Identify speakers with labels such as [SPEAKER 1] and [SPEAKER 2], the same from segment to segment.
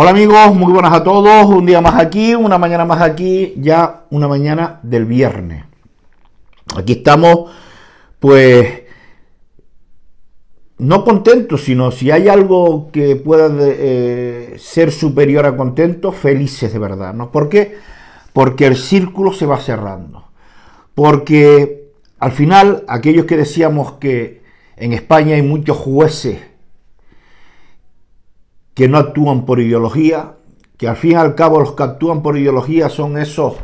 [SPEAKER 1] Hola amigos, muy buenas a todos. Un día más aquí, una mañana más aquí, ya una mañana del viernes. Aquí estamos, pues, no contentos, sino si hay algo que pueda eh, ser superior a contentos, felices de verdad. ¿no? ¿Por qué? Porque el círculo se va cerrando. Porque al final, aquellos que decíamos que en España hay muchos jueces que no actúan por ideología, que al fin y al cabo los que actúan por ideología son esos,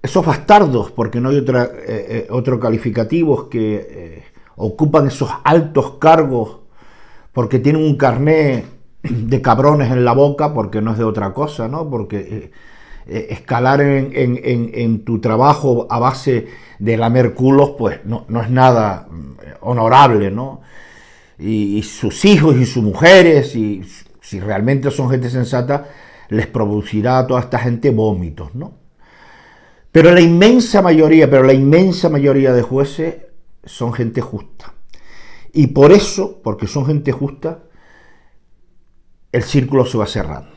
[SPEAKER 1] esos bastardos, porque no hay otra, eh, eh, otro calificativo, que eh, ocupan esos altos cargos porque tienen un carné de cabrones en la boca, porque no es de otra cosa, ¿no? Porque escalar en, tu trabajo a base de lamer culos, pues no, no es nada mm, honorable, ¿no? y, sus hijos y sus mujeres, y si realmente son gente sensata, les producirá a toda esta gente vómitos, ¿no? Pero la inmensa mayoría, pero la inmensa mayoría de jueces son gente justa. Y por eso, porque son gente justa, el círculo se va cerrando.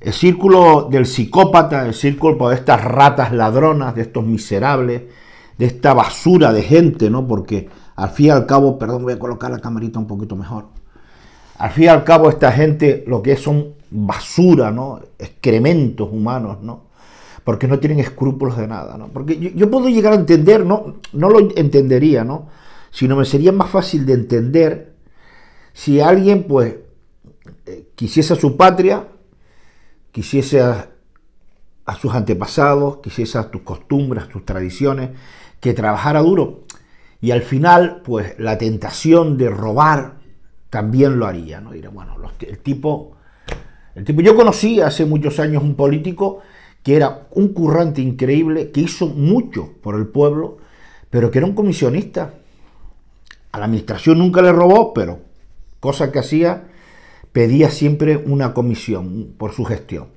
[SPEAKER 1] El círculo del psicópata, el círculo de estas ratas ladronas, de estos miserables, de esta basura de gente, ¿no? Porque al fin y al cabo, perdón, voy a colocar la camarita un poquito mejor. Al fin y al cabo, esta gente lo que es son basura, ¿no? Excrementos humanos, ¿no? Porque no tienen escrúpulos de nada, ¿no? Porque yo, puedo llegar a entender, ¿no? No lo entendería, ¿no? Sino me sería más fácil de entender si alguien, pues, eh, quisiese a su patria, quisiese a, sus antepasados, quisiese a tus costumbres, tus tradiciones, que trabajara duro y al final, pues la tentación de robar también lo haría, ¿no? bueno, el tipo, el tipo, yo conocí hace muchos años un político que era un currante increíble, que hizo mucho por el pueblo, pero que era un comisionista. A la administración nunca le robó, pero cosa que hacía, pedía siempre una comisión por su gestión.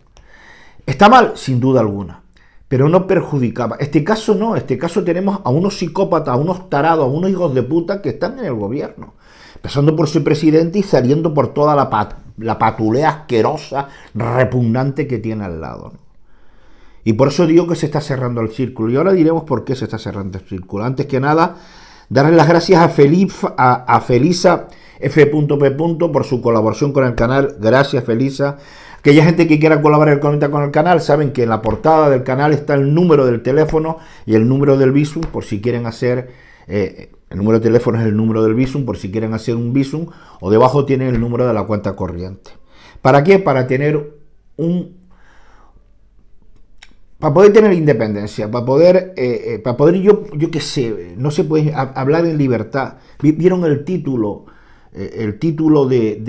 [SPEAKER 1] Está mal, sin duda alguna, pero no perjudicaba. Este caso no, este caso tenemos a unos psicópatas, a unos tarados, a unos hijos de puta que están en el gobierno, Pasando por su presidente y saliendo por toda la, patulea asquerosa, repugnante que tiene al lado. Y por eso digo que se está cerrando el círculo. Y ahora diremos por qué se está cerrando el círculo. Antes que nada, darle las gracias a, Felip, a Felisa F.P. por su colaboración con el canal. Gracias, Felisa. Que haya gente que quiera colaborar con el canal, saben que en la portada del canal está el número del teléfono y el número del visum por si quieren hacer... Eh, el número de teléfono es el número del visum por si quieren hacer un visum o debajo tienen el número de la cuenta corriente. ¿Para qué? Para tener un para poder tener independencia, para poder, eh, eh, para poder yo, yo qué sé, no se puede hablar en libertad. Vieron el título, el título de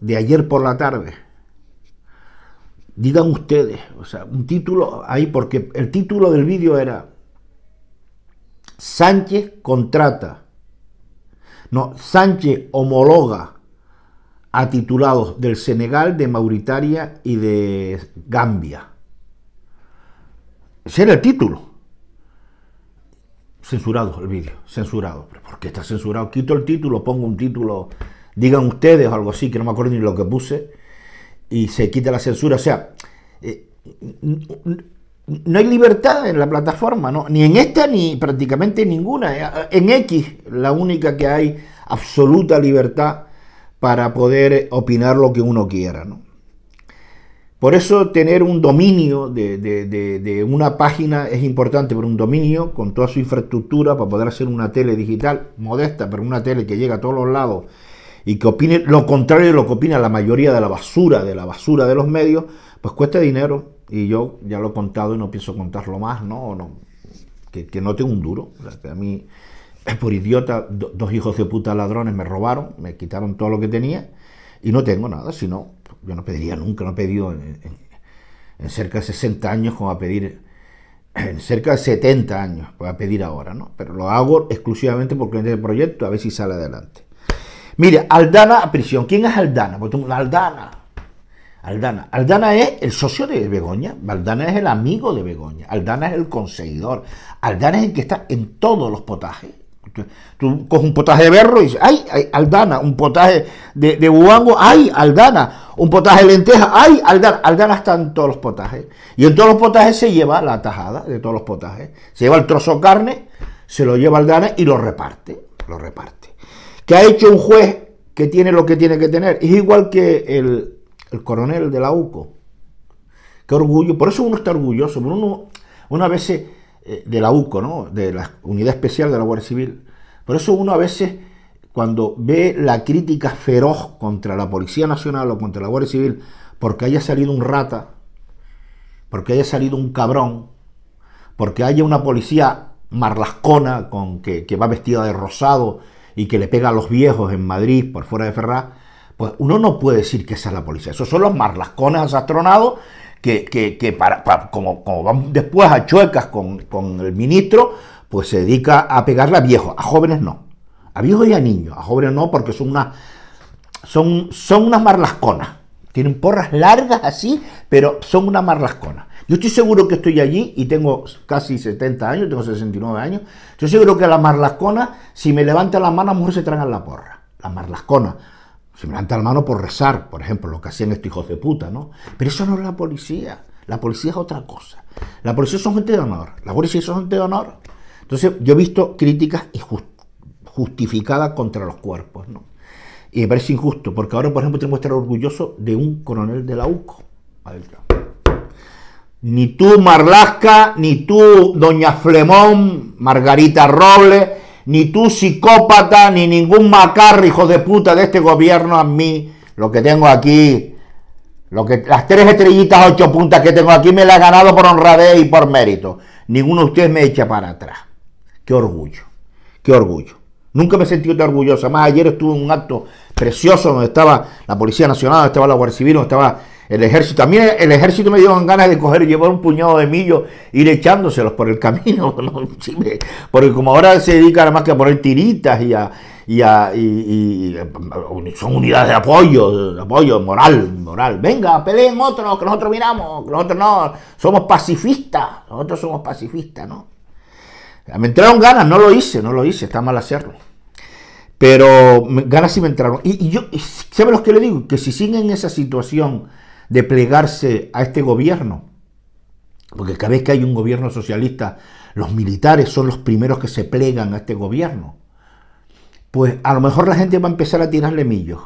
[SPEAKER 1] de ayer por la tarde. Digan ustedes, o sea, un título ahí, porque el título del vídeo era Sánchez contrata, no, Sánchez homologa a titulados del Senegal, de Mauritania y de Gambia. Ese era el título. Censurado el vídeo, censurado. ¿Por qué está censurado? Quito el título, pongo un título digan ustedes o algo así, que no me acuerdo ni lo que puse, y se quita la censura. O sea, eh, no hay libertad en la plataforma, ni en esta ni prácticamente ninguna. Eh, en X, la única que hay absoluta libertad para poder opinar lo que uno quiera. Por eso tener un dominio de, de una página es importante, pero un dominio con toda su infraestructura para poder hacer una tele digital modesta, pero una tele que llega a todos los lados y que opine lo contrario de lo que opina la mayoría de la basura, de la basura de los medios, pues cuesta dinero. Y yo ya lo he contado y no pienso contarlo más, ¿no? no que, no tengo un duro. a mí, eh, por idiota, dos hijos de puta ladrones me robaron, me quitaron todo lo que tenía y no tengo nada. Si no, yo no pediría nunca, no he pedido en, cerca de 60 años como a pedir en cerca de 70 años, voy pues, a pedir ahora, ¿no? Pero lo hago exclusivamente porque cliente del proyecto, a ver si sale adelante. Mire, Aldana a prisión. ¿Quién es Aldana? Aldana. Aldana. Aldana es el socio de Begoña, Aldana es el amigo de Begoña, Aldana es el conseguidor, Aldana es el que está en todos los potajes. Tú, coges un potaje de berro y dices, ¡ay, Aldana! Un potaje de, de ¡ay, Aldana! Un potaje de lenteja, ¡ay, Aldana! Aldana está en todos los potajes. Y en todos los potajes se lleva la tajada de todos los potajes. Se lleva el trozo de carne, se lo lleva Aldana y lo reparte, lo reparte que ha hecho un juez que tiene lo que tiene que tener. Es igual que el, coronel de la UCO. Qué orgullo. Por eso uno está orgulloso. Uno, uno a veces, eh, de la UCO, ¿no? de la Unidad Especial de la Guardia Civil. Por eso uno a veces, cuando ve la crítica feroz contra la Policía Nacional o contra la Guardia Civil, porque haya salido un rata, porque haya salido un cabrón, porque haya una policía marlascona con, que va vestida de rosado y que le pega a los viejos en Madrid por fuera de Ferraz, pues uno no puede decir que esa es la policía. Esos son los marlascones asastronados que, que para, como, como, van después a chuecas con, el ministro, pues se dedica a pegarle a viejos, a jóvenes no. A viejos y a niños, a jóvenes no, porque son son, son unas marlasconas. Tienen porras largas así, pero son unas marlasconas. Yo estoy seguro que estoy allí y tengo casi 70 años, tengo 69 años. Yo estoy seguro que las marlasconas, si me levantan las mano, a mejor se tragan la porra. Las marlasconas. si me levantan la mano por rezar, por ejemplo, lo que hacían estos hijos de puta, ¿no? Pero eso no es la policía. La policía es otra cosa. La policía son gente de honor. La policía son gente de honor. Entonces, yo he visto críticas justificadas contra los cuerpos, ¿no? Y me parece injusto, porque ahora, por ejemplo, tenemos que estar orgullosos de un coronel de la UCO. Adelante ni tú Marlasca, ni tú Doña Flemón, Margarita Robles, ni tú psicópata, ni ningún macarro, hijo de puta de este gobierno a mí, lo que tengo aquí, lo que, las tres estrellitas ocho puntas que tengo aquí me las he ganado por honradez y por mérito. Ninguno de ustedes me echa para atrás. Qué orgullo, qué orgullo. Nunca me he sentido tan orgullosa. Además, ayer estuve en un acto precioso donde estaba la Policía Nacional, donde estaba la Guardia Civil, donde estaba el ejército, también el ejército me dio ganas de coger y llevar un puñado de millos, ir echándoselos por el camino, porque como ahora se dedica nada más que a poner tiritas y a, y, a, son unidades de apoyo, de apoyo moral, moral. Venga, peleen otros, que nosotros miramos, que nosotros no, somos pacifistas, nosotros somos pacifistas, ¿no? Ah, me entraron ganas, no lo hice, no lo hice, está mal hacerlo. Pero ganas sí me entraron. Y, yo, ¿saben lo que le digo? Que si siguen en esa situación de plegarse a este gobierno. Porque cada vez que hay un gobierno socialista, los militares son los primeros que se plegan a este gobierno. Pues a lo mejor la gente va a empezar a tirarle millos.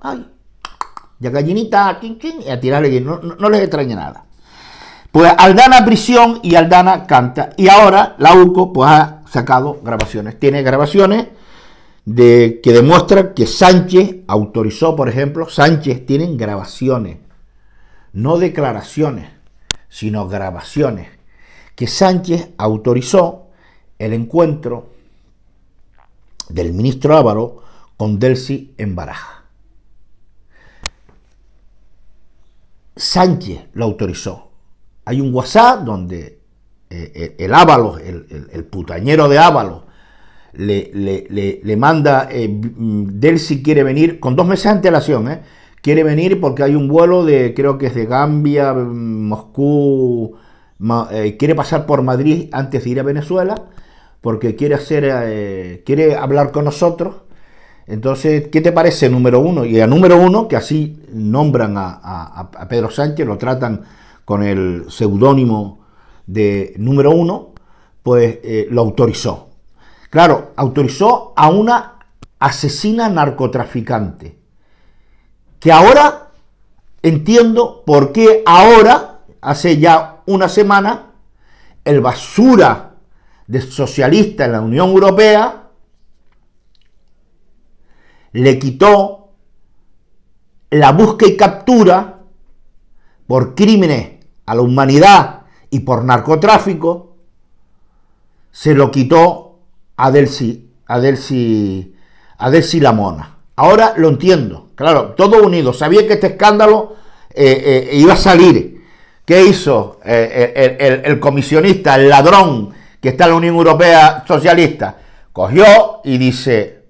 [SPEAKER 1] ¡Ay! Ya gallinita, a tirarle no, no, les extraña nada. Pues Aldana Prisión y Aldana canta. Y ahora la pues, ha sacado grabaciones. Tiene grabaciones de, que demuestran que Sánchez autorizó, por ejemplo, Sánchez tienen grabaciones no declaraciones, sino grabaciones, que Sánchez autorizó el encuentro del ministro Ávaro con Delcy en Baraja. Sánchez lo autorizó. Hay un WhatsApp donde eh, eh, el Ábalos, el, putañero de Ávalo, le, manda, eh, mm, Delcy quiere venir con dos meses de antelación, ¿eh? quiere venir porque hay un vuelo de, creo que es de Gambia, mm, Moscú, eh, quiere pasar por Madrid antes de ir a Venezuela, porque quiere hacer, eh, quiere hablar con nosotros. Entonces, ¿qué te parece número uno? Y a número uno, que así nombran a, Pedro Sánchez, lo tratan con el seudónimo de número uno, pues eh, lo autorizó. Claro, autorizó a una asesina narcotraficante que ahora entiendo por qué ahora, hace ya una semana, el basura de socialista en la Unión Europea le quitó la búsqueda y captura por crímenes a la humanidad y por narcotráfico, se lo quitó a Delcy, a a Delcy Lamona. Ahora lo entiendo. Claro, todo unido. Sabía que este escándalo eh, eh, iba a salir. ¿Qué hizo eh, el, comisionista, el ladrón que está en la Unión Europea Socialista? Cogió y dice,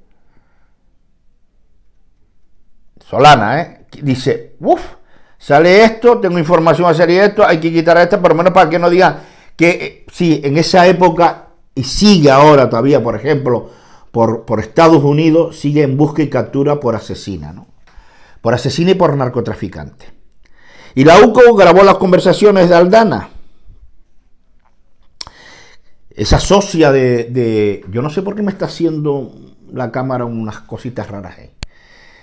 [SPEAKER 1] Solana, ¿eh? Dice, uff, sale esto, tengo información a y esto, hay que quitar esta, por lo menos para que no digan que sí, en esa época y sigue ahora todavía, por ejemplo, por, por Estados Unidos, sigue en busca y captura por asesina, ¿no? por asesino y por narcotraficante. Y la UCO grabó las conversaciones de Aldana, esa socia de, Yo no sé por qué me está haciendo la cámara unas cositas raras ahí.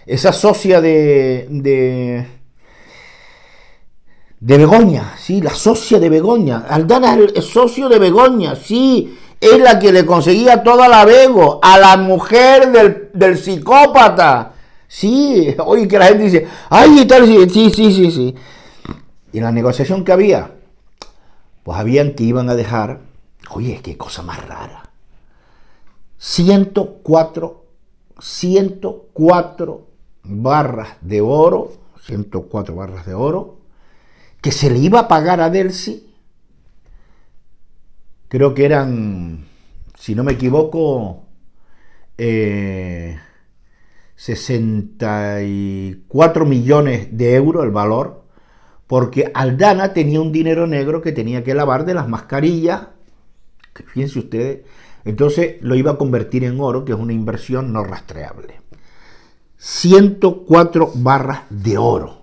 [SPEAKER 1] Esa socia de. de. de Begoña, sí, la socia de Begoña. Aldana es el socio de Begoña, sí. Es la que le conseguía toda la Bego, a la mujer del, del psicópata Sí, oye, que la gente dice, ay, tal, sí, sí, sí, sí. Y la negociación que había, pues habían que iban a dejar, oye, qué cosa más rara. 104, 104 barras de oro, 104 barras de oro, que se le iba a pagar a Delcy, creo que eran, si no me equivoco, eh, 64 millones de euros el valor, porque Aldana tenía un dinero negro que tenía que lavar de las mascarillas, que fíjense ustedes, entonces lo iba a convertir en oro, que es una inversión no rastreable. 104 barras de oro.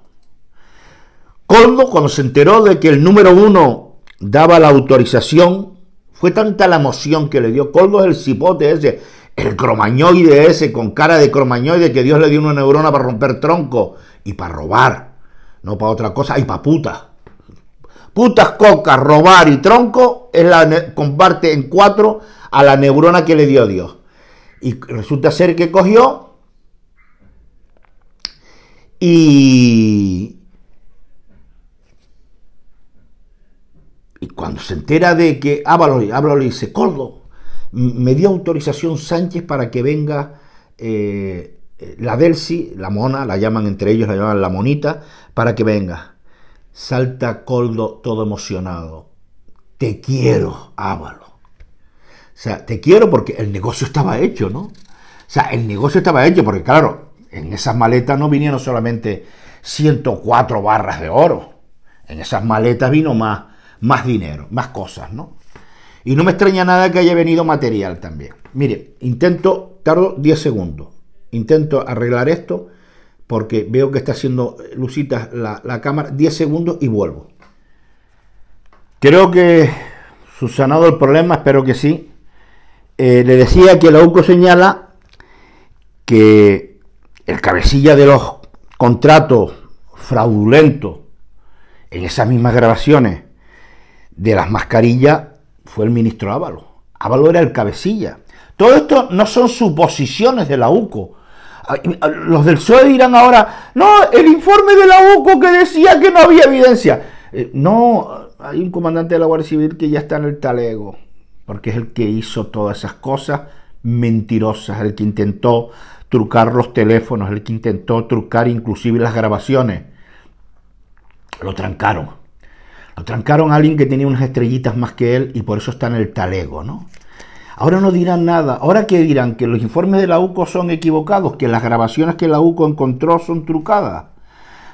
[SPEAKER 1] Coldo, cuando se enteró de que el número uno daba la autorización, fue tanta la emoción que le dio Coldo el cipote ese el cromañoide ese con cara de cromañoide que Dios le dio una neurona para romper tronco y para robar, no para otra cosa, y para puta. Putas cocas, robar y tronco es la comparte en cuatro a la neurona que le dio Dios. Y resulta ser que cogió y y cuando se entera de que Ábalos, Ábalos le dice, Cordo, me dio autorización Sánchez para que venga eh, la Delsi, la mona, la llaman entre ellos, la llaman la monita, para que venga. Salta Coldo todo emocionado. Te quiero, Ávalo. O sea, te quiero porque el negocio estaba hecho, ¿no? O sea, el negocio estaba hecho porque, claro, en esas maletas no vinieron solamente 104 barras de oro. En esas maletas vino más, más dinero, más cosas, ¿no? Y no me extraña nada que haya venido material también. Mire, intento, tardo 10 segundos. Intento arreglar esto porque veo que está haciendo lucita la, cámara. 10 segundos y vuelvo. Creo que subsanado el problema, espero que sí. Eh, le decía que la UCO señala que el cabecilla de los contratos fraudulentos en esas mismas grabaciones de las mascarillas fue el ministro Ávalo. Ávalo era el cabecilla. Todo esto no son suposiciones de la UCO. Ah, los del PSOE dirán ahora, no, el informe de la UCO que decía que no había evidencia. Eh, no, hay un comandante de la Guardia Civil que ya está en el talego, porque es el que hizo todas esas cosas mentirosas, el que intentó trucar los teléfonos, el que intentó trucar inclusive las grabaciones. Lo trancaron. Lo trancaron a alguien que tenía unas estrellitas más que él y por eso está en el talego, ¿no? Ahora no dirán nada. Ahora que dirán que los informes de la UCO son equivocados, que las grabaciones que la UCO encontró son trucadas.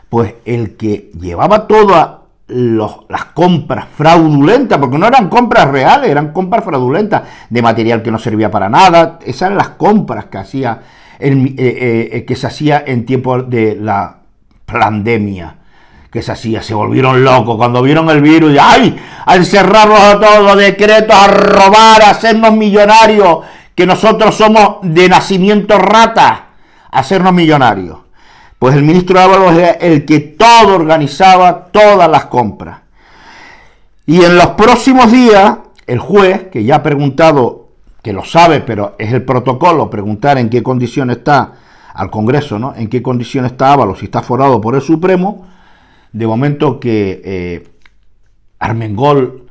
[SPEAKER 1] Pues el que llevaba todas las compras fraudulentas, porque no eran compras reales, eran compras fraudulentas de material que no servía para nada. Esas eran las compras que hacía eh, eh, eh, que se hacía en tiempo de la pandemia que se hacía, se volvieron locos cuando vieron el virus. ¡Ay! A encerrarlos a todos, decretos, a robar, a hacernos millonarios, que nosotros somos de nacimiento rata, a hacernos millonarios. Pues el ministro Ábalos era el que todo organizaba, todas las compras. Y en los próximos días, el juez, que ya ha preguntado, que lo sabe, pero es el protocolo, preguntar en qué condición está al Congreso, ¿no? En qué condición está Ábalos, si está forado por el Supremo, de momento que eh, Armengol,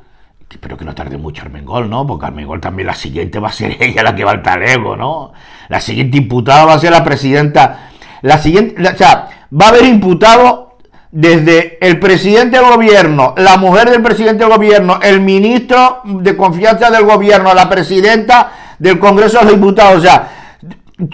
[SPEAKER 1] espero que no tarde mucho Armengol, ¿no? Porque Armengol también la siguiente va a ser ella la que va al talego, ¿no? La siguiente imputada va a ser la presidenta. La siguiente, o sea, va a haber imputado desde el presidente de gobierno, la mujer del presidente del gobierno, el ministro de confianza del gobierno, la presidenta del Congreso de los Diputados, o sea,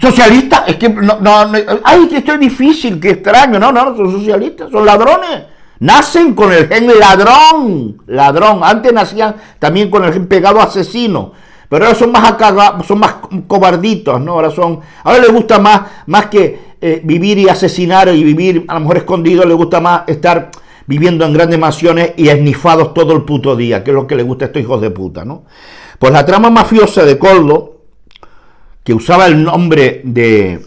[SPEAKER 1] Socialista, es que no, no, no, ay, que esto es difícil, que extraño, no, no, son socialistas, son ladrones, nacen con el gen ladrón, ladrón, antes nacían también con el gen pegado asesino, pero ahora son más acá, son más cobarditos, ¿no? Ahora son, ahora les gusta más, más que eh, vivir y asesinar y vivir a lo mejor escondido, les gusta más estar viviendo en grandes mansiones y esnifados todo el puto día, que es lo que les gusta a estos hijos de puta, ¿no? Pues la trama mafiosa de Coldo, que usaba el nombre de,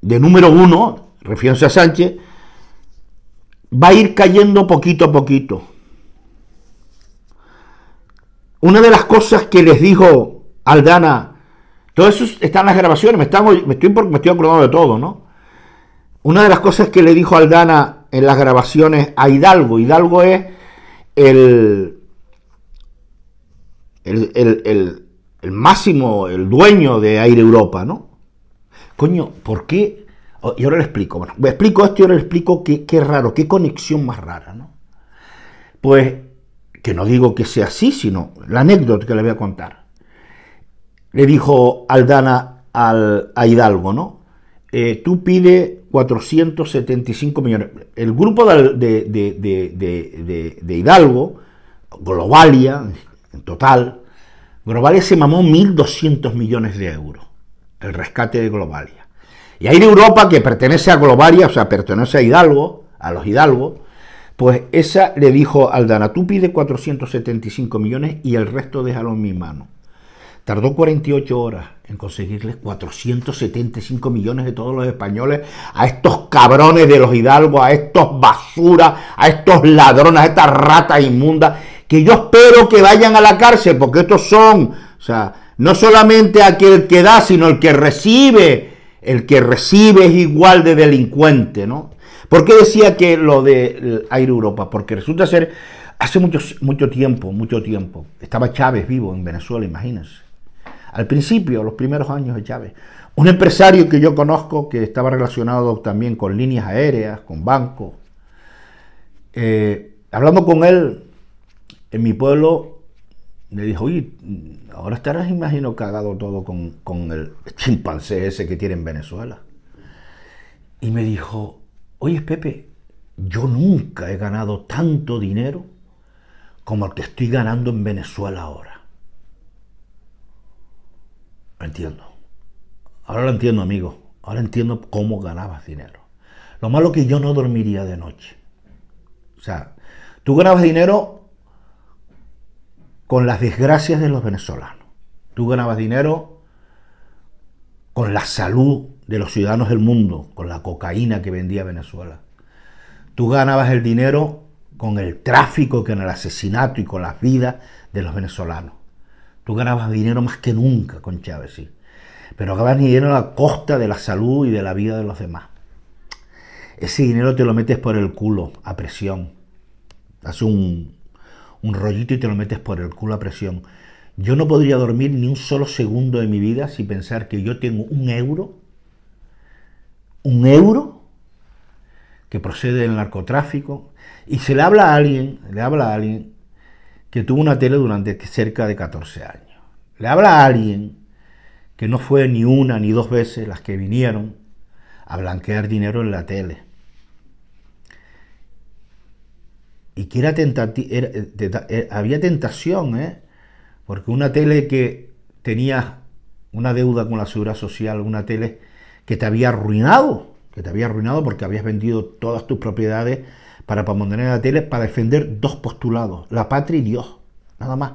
[SPEAKER 1] de número uno, refiriéndose a Sánchez, va a ir cayendo poquito a poquito. Una de las cosas que les dijo Aldana, todo eso está en las grabaciones, me, estoy, acordando de todo, ¿no? Una de las cosas que le dijo Aldana en las grabaciones a Hidalgo, Hidalgo es el, el el máximo, el dueño de Aire Europa, ¿no? Coño, ¿por qué? Oh, y ahora le explico. Bueno, me explico esto y ahora le explico qué, raro, qué conexión más rara, ¿no? Pues, que no digo que sea así, sino la anécdota que le voy a contar. Le dijo Aldana al, a Hidalgo, ¿no? Eh, tú pide 475 millones. El grupo de, de Hidalgo, Globalia, en total, Globalia se mamó 1.200 millones de euros, el rescate de Globalia. Y en Europa, que pertenece a Globalia, o sea, pertenece a Hidalgo, a los Hidalgo, pues esa le dijo al Dana, tú pide 475 millones y el resto déjalo en mi mano. Tardó 48 horas en conseguirles 475 millones de todos los españoles a estos cabrones de los Hidalgo, a estos basuras, a estos ladrones, a estas ratas inmundas que yo espero que vayan a la cárcel, porque estos son, o sea, no solamente aquel que da, sino el que recibe, el que recibe es igual de delincuente, ¿no? ¿Por qué decía que lo de Aire Europa? Porque resulta ser, hace mucho, mucho tiempo, mucho tiempo, estaba Chávez vivo en Venezuela, imagínense. Al principio, los primeros años de Chávez, un empresario que yo conozco que estaba relacionado también con líneas aéreas, con bancos, eh, hablando con él, en mi pueblo me dijo, oye, ahora estarás, imagino, cagado todo con, el chimpancé ese que tiene en Venezuela. Y me dijo, oye, Pepe, yo nunca he ganado tanto dinero como el que estoy ganando en Venezuela ahora. entiendo. Ahora lo entiendo, amigo. Ahora entiendo cómo ganabas dinero. Lo malo que yo no dormiría de noche. O sea, tú ganabas dinero con las desgracias de los venezolanos. Tú ganabas dinero con la salud de los ciudadanos del mundo, con la cocaína que vendía Venezuela. Tú ganabas el dinero con el tráfico, con el asesinato y con las vidas de los venezolanos. Tú ganabas dinero más que nunca con Chávez, sí. Pero ganabas dinero a costa de la salud y de la vida de los demás. Ese dinero te lo metes por el culo, a presión. Hace un un rollito y te lo metes por el culo a presión. Yo no podría dormir ni un solo segundo de mi vida sin pensar que yo tengo un euro, un euro que procede del narcotráfico y se le habla a alguien, le habla a alguien que tuvo una tele durante cerca de 14 años. Le habla a alguien que no fue ni una ni dos veces las que vinieron a blanquear dinero en la tele. y que era, eh, eh, había tentación, ¿eh? porque una tele que tenía una deuda con la seguridad social, una tele que te había arruinado, que te había arruinado porque habías vendido todas tus propiedades para mantener la tele para defender dos postulados, la patria y Dios, nada más.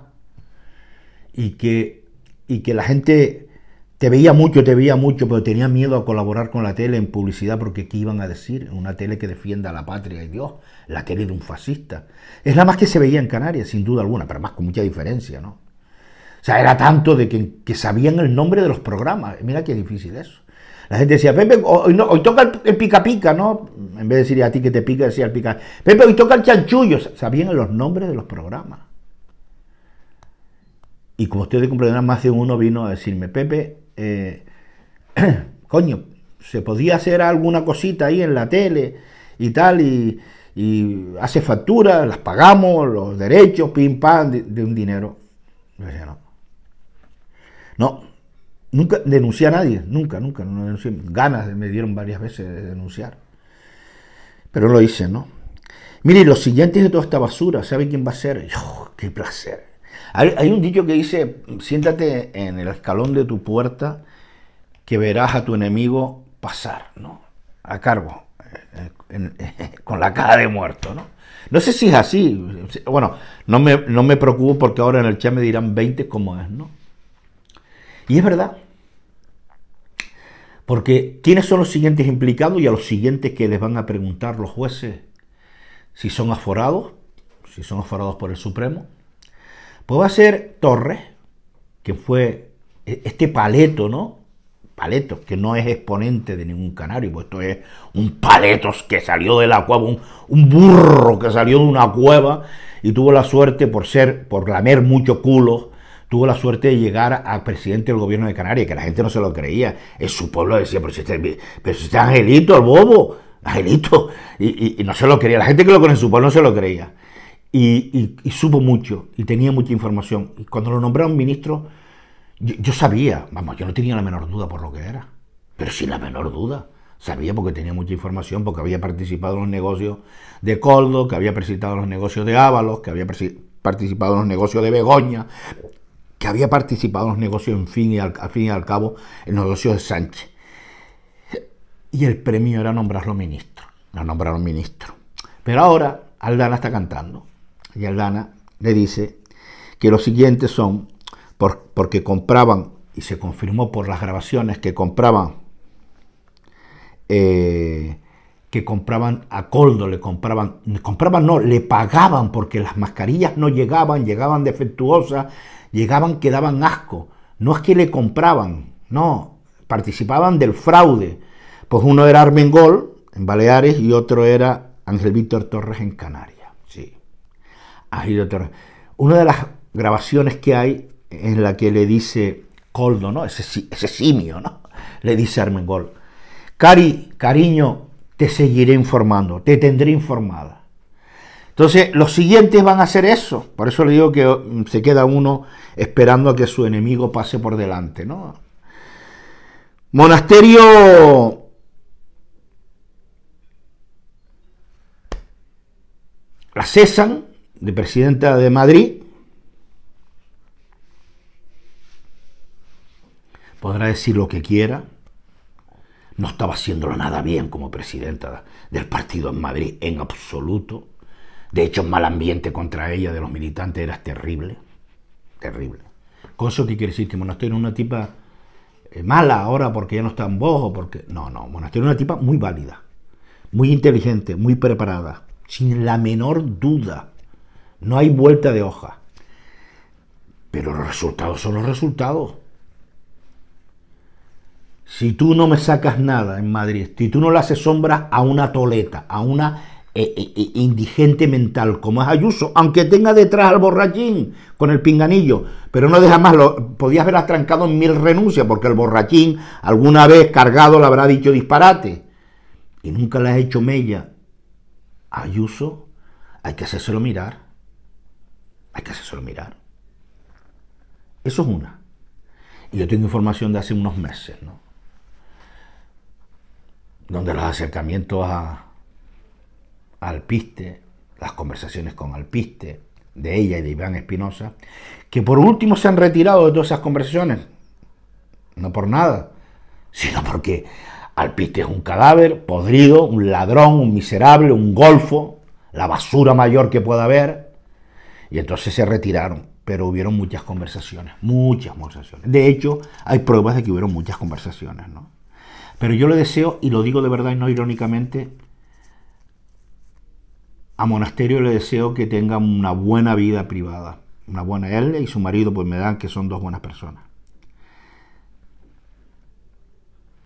[SPEAKER 1] Y que, y que la gente te veía mucho, te veía mucho, pero tenía miedo a colaborar con la tele en publicidad porque ¿qué iban a decir? Una tele que defienda a la patria y Dios, la tele de un fascista. Es la más que se veía en Canarias, sin duda alguna, pero más con mucha diferencia, ¿no? O sea, era tanto de que, sabían el nombre de los programas. Mira qué difícil eso. La gente decía, Pepe, hoy, toca el pica-pica, ¿no? En vez de decir a ti que te pica, decía el pica. Pepe, hoy toca el chanchullo. Sabían los nombres de los programas. Y como ustedes comprenderán, más de uno vino a decirme, Pepe, eh, coño, se podía hacer alguna cosita ahí en la tele y tal, y, hace factura, las pagamos, los derechos, pim pam, de, un dinero. No, nunca denuncié a nadie, nunca, nunca, no denuncié. Ganas me dieron varias veces de denunciar, pero lo hice, ¿no? Mire, los siguientes de toda esta basura, ¿sabe quién va a ser? ¡Qué placer! Hay, un dicho que dice, siéntate en el escalón de tu puerta que verás a tu enemigo pasar, ¿no? A cargo, eh, con la cara de muerto, ¿no? No sé si es así. Bueno, no me, no me preocupo porque ahora en el chat me dirán 20 como es, ¿no? Y es verdad. Porque ¿quiénes son los siguientes implicados y a los siguientes que les van a preguntar los jueces si son aforados, si son aforados por el Supremo, pues va a ser Torres, que fue e-, este paleto, ¿no? Paleto, que no es exponente de ningún canario, pues esto es un paletos que salió de la cueva, un, burro que salió de una cueva y tuvo la suerte por ser, por lamer mucho culo, tuvo la suerte de llegar al presidente del gobierno de Canarias, que la gente no se lo creía. En su pueblo decía, pero si este, este angelito, el bobo, angelito, y, y, no se lo creía. La gente que lo conoce en su pueblo no se lo creía y, supo mucho y tenía mucha información. Y cuando lo nombraron ministro, yo, sabía, vamos, yo no tenía la menor duda por lo que era, pero sin la menor duda. Sabía porque tenía mucha información, porque había participado en los negocios de Coldo, que había participado en los negocios de Ábalos, que había participado en los negocios de Begoña, que había participado en los negocios, en fin y al, fin y al cabo, en los negocios de Sánchez. Y el premio era nombrarlo ministro. Lo nombraron ministro. Pero ahora Aldana está cantando y Aldana le dice que los siguientes son porque compraban, y se confirmó por las grabaciones que compraban, eh, que compraban a Coldo, le compraban, compraban no, le pagaban porque las mascarillas no llegaban, llegaban defectuosas, llegaban que daban asco. No es que le compraban, no, participaban del fraude. Pues uno era Armengol en Baleares y otro era Ángel Víctor Torres en Canarias. Sí. Una de las grabaciones que hay en la que le dice Coldo, ¿no? Ese, simio, ¿no? Le dice Armengol, Cari, cariño, te seguiré informando, te tendré informada. Entonces, los siguientes van a hacer eso. Por eso le digo que mm, se queda uno esperando a que su enemigo pase por delante, Monasterio la cesan de presidenta de Madrid, podrá decir lo que quiera, no estaba haciéndolo nada bien como presidenta del partido en Madrid en absoluto. De hecho, el mal ambiente contra ella de los militantes era terrible, terrible. ¿Con eso que quiere decir? Que Monasterio es una tipa eh, mala ahora porque ya no está en Bojo porque... No, no, Monasterio era una tipa muy válida, muy inteligente, muy preparada, sin la menor duda. No hay vuelta de hoja. Pero los resultados son los resultados. Si tú no me sacas nada en Madrid, si tú no le haces sombra a una toleta, a una eh, eh, eh, indigente mental como es Ayuso, aunque tenga detrás al borrachín con el pinganillo, pero no deja más, lo, podías haber atrancado en mil renuncias porque el borrachín alguna vez cargado le habrá dicho disparate y nunca le has hecho mella. Ayuso, hay que hacérselo mirar. Hay que hacerse mirar. Eso es una. Y yo tengo información de hace unos meses, ¿no? Donde los acercamientos a Alpiste, las conversaciones con Alpiste, de ella y de Iván Espinosa, que por último se han retirado de todas esas conversaciones. No por nada, sino porque Alpiste es un cadáver, podrido, un ladrón, un miserable, un golfo, la basura mayor que pueda haber. Y entonces se retiraron, pero hubieron muchas conversaciones, muchas conversaciones. De hecho, hay pruebas de que hubieron muchas conversaciones, ¿no? Pero yo le deseo, y lo digo de verdad y no irónicamente, a Monasterio le deseo que tenga una buena vida privada. Una buena él y su marido, pues me dan que son dos buenas personas.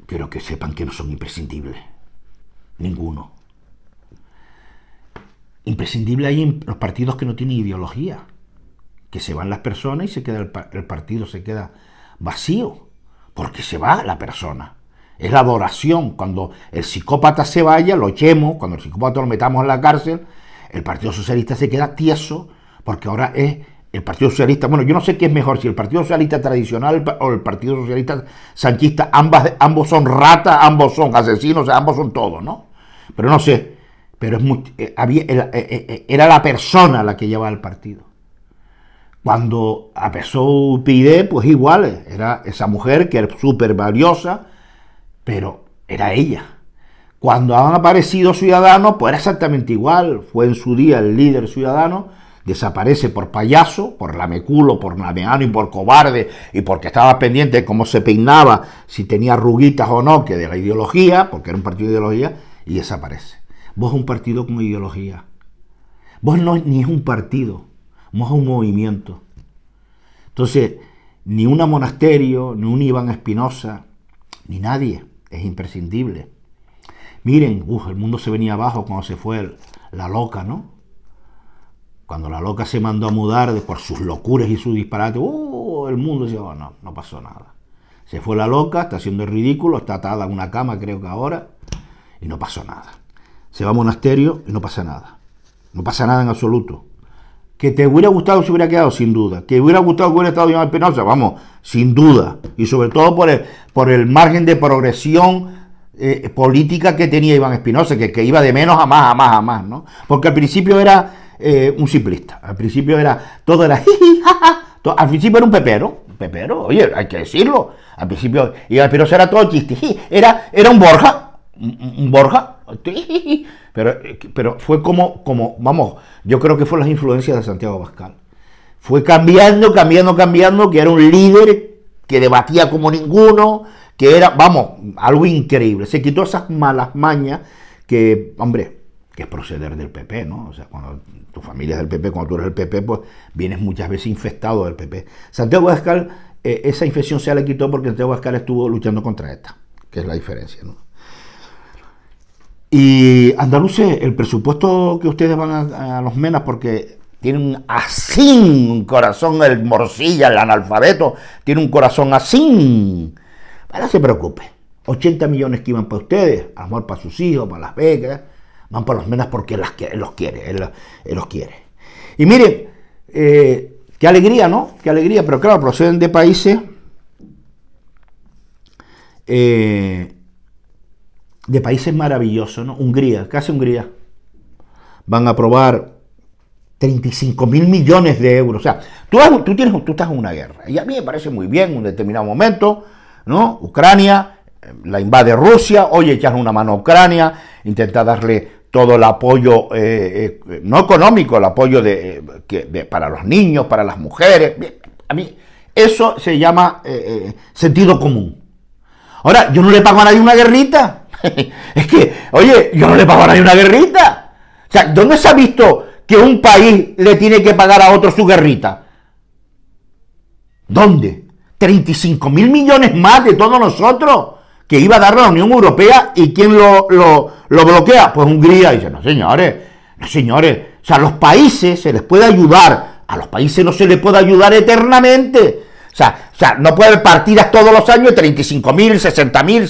[SPEAKER 1] quiero que sepan que no son imprescindibles. Ninguno. Imprescindible hay en los partidos que no tienen ideología, que se van las personas y se queda el, partido se queda vacío, porque se va la persona. Es la adoración. Cuando el psicópata se vaya, lo echemos, cuando el psicópata lo metamos en la cárcel, el Partido Socialista se queda tieso, porque ahora es el Partido Socialista, bueno, yo no sé qué es mejor, si el Partido Socialista tradicional o el Partido Socialista sanchista, ambos son ratas, ambos son asesinos, ambos son todos ¿no? Pero no sé, pero eh, eh, eh, era, la persona la que llevaba el partido. Cuando empezó Pide, pues igual, era esa mujer que era súper valiosa, pero era ella. Cuando han aparecido ciudadanos, pues era exactamente igual. Fue en su día el líder ciudadano, desaparece por payaso, por lameculo, por lameano y por cobarde, y porque estaba pendiente de cómo se peinaba, si tenía ruguitas o no, que de la ideología, porque era un partido de ideología, y desaparece. Vos es un partido con ideología. Vos no ni es un partido, vos es un movimiento. Entonces, ni una monasterio, ni un Iván Espinosa, ni nadie es imprescindible. Miren, el mundo se venía abajo cuando se fue la loca, ¿no? Cuando la loca se mandó a mudar de, por sus locuras y sus disparates uh, el mundo decía, oh, no, no pasó nada. Se fue la loca, está haciendo el ridículo, está atada a una cama creo que ahora, y no pasó nada se va a monasterio y no pasa nada. No pasa nada en absoluto. Que te hubiera gustado si hubiera quedado, sin duda. Que hubiera gustado que hubiera estado Iván Espinosa, vamos, sin duda. Y sobre todo por el, por el margen de progresión eh, política que tenía Iván Espinosa, que, que, iba de menos a más, a más, a más, ¿no? Porque al principio era eh, un simplista. Al principio era, todo era, jiji, jaja. al principio era un pepero, pepero, oye, hay que decirlo. Al principio Iván Espinosa era todo chiste, era, era un Borja, Borja, pero, pero fue como, como, vamos, yo creo que fue las influencias de Santiago Pascal. Fue cambiando, cambiando, cambiando, que era un líder que debatía como ninguno, que era, vamos, algo increíble. Se quitó esas malas mañas que, hombre, que es proceder del PP, ¿no? O sea, cuando tu familia es del PP, cuando tú eres del PP, pues vienes muchas veces infectado del PP. Santiago Pascal, eh, esa infección se le quitó porque Santiago Pascal estuvo luchando contra esta, que es la diferencia, ¿no? Y andaluces, el presupuesto que ustedes van a, los menas, porque tienen así un corazón, el morcilla, el analfabeto, tiene un corazón así. no se preocupe, 80 millones que iban para ustedes, amor para sus hijos, para las becas, van para los menas porque él los quiere, él, los quiere. Y miren, eh, qué alegría, ¿no? Qué alegría, pero claro, proceden de países eh, de países maravillosos, ¿no? Hungría, casi Hungría. Van a aprobar 35 mil millones de euros. O sea, tú, tienes, tú estás en una guerra. Y a mí me parece muy bien en un determinado momento, ¿no? Ucrania, la invade Rusia, oye, echar una mano a Ucrania, intenta darle todo el apoyo, eh, eh, no económico, el apoyo eh, de, para los niños, para las mujeres. a mí, eso se llama sentido común. Ahora, yo no le pago a nadie una guerrita. es que, oye, yo no le pago a nadie una guerrita. O sea, ¿dónde se ha visto que un país le tiene que pagar a otro su guerrita? ¿Dónde? 35 mil millones más de todos nosotros que iba a dar la Unión Europea y ¿quién lo, lo, bloquea? Pues Hungría. Y dice, no señores, no señores. O sea, a los países se les puede ayudar, a los países no se les puede ayudar eternamente. O sea, no puede haber partidas todos los años de 35 mil, 60 mil,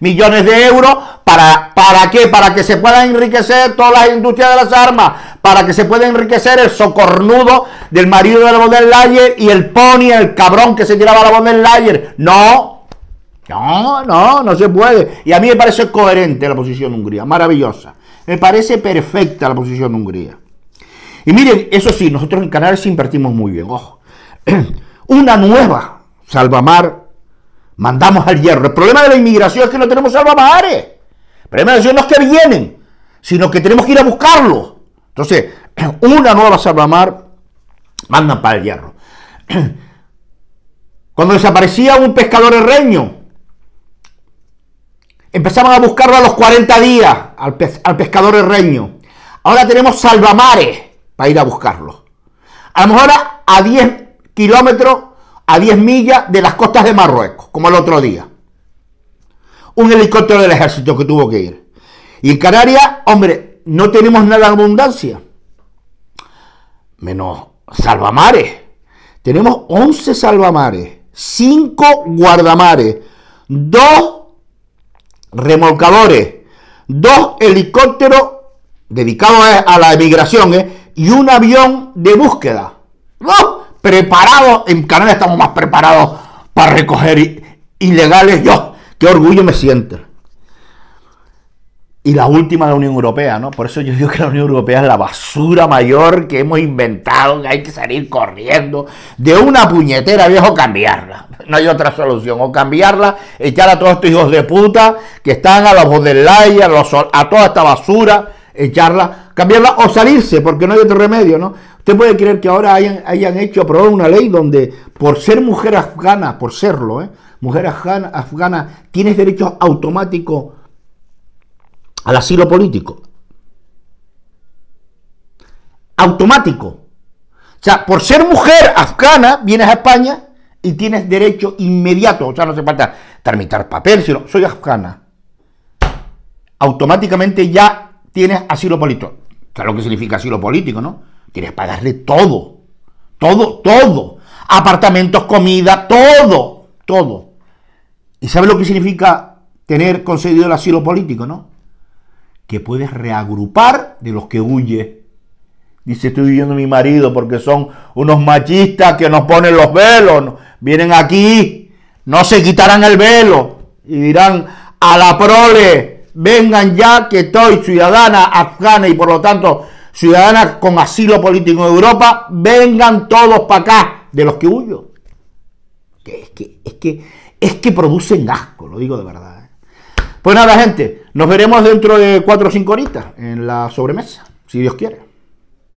[SPEAKER 1] millones de euros. ¿Para, ¿Para qué? Para que se puedan enriquecer todas las industrias de las armas. Para que se pueda enriquecer el socornudo del marido de la von y el pony, el cabrón que se tiraba a la von der No. No, no, no se puede. Y a mí me parece coherente la posición de Hungría. Maravillosa. Me parece perfecta la posición de Hungría. Y miren, eso sí, nosotros en Canarias invertimos muy bien. Ojo. una nueva salvamar, mandamos al hierro. El problema de la inmigración es que no tenemos salvamares. El problema de la no es que vienen, sino que tenemos que ir a buscarlos. Entonces, una nueva salvamar, mandan para el hierro. Cuando desaparecía un pescador herreño, empezaban a buscarlo a los 40 días, al, pescador herreño. Ahora tenemos salvamares para ir a buscarlo. A lo mejor a 10 kilómetros a 10 millas de las costas de Marruecos, como el otro día. Un helicóptero del ejército que tuvo que ir. Y en Canarias, hombre, no tenemos nada de abundancia. Menos salvamares. Tenemos 11 salvamares, 5 guardamares, 2 remolcadores, 2 helicópteros dedicados a la emigración eh, y un avión de búsqueda. ¡Oh! preparados, en Canadá estamos más preparados para recoger ilegales. Yo, qué orgullo me siento. Y la última, la Unión Europea, ¿no? Por eso yo digo que la Unión Europea es la basura mayor que hemos inventado, que hay que salir corriendo. De una puñetera, viejo, cambiarla. No hay otra solución. O cambiarla, echar a todos estos hijos de puta que están a la voz a toda esta basura, echarla, cambiarla o salirse, porque no hay otro remedio, ¿no? ¿Usted puede creer que ahora hayan, hecho aprobado una ley donde por ser mujer afgana, por serlo, ¿eh? mujer afgana, afgana, tienes derecho automático al asilo político? Automático. O sea, por ser mujer afgana, vienes a España y tienes derecho inmediato, o sea, no hace falta tramitar papel, sino soy afgana. Automáticamente ya tienes asilo político. O sea, lo que significa asilo político, ¿no? Quieres pagarle todo, todo, todo. Apartamentos, comida, todo, todo. ¿Y sabes lo que significa tener concedido el asilo político, no? Que puedes reagrupar de los que huye. Dice, estoy huyendo mi marido porque son unos machistas que nos ponen los velos. Vienen aquí, no se quitarán el velo y dirán a la prole, vengan ya que estoy ciudadana afgana y por lo tanto ciudadanas con asilo político en Europa, vengan todos para acá, de los que huyo. Es que, es que, producen asco, lo digo de verdad. ¿eh? Pues nada, gente, nos veremos dentro de cuatro o 5 horitas en la sobremesa, si Dios quiere.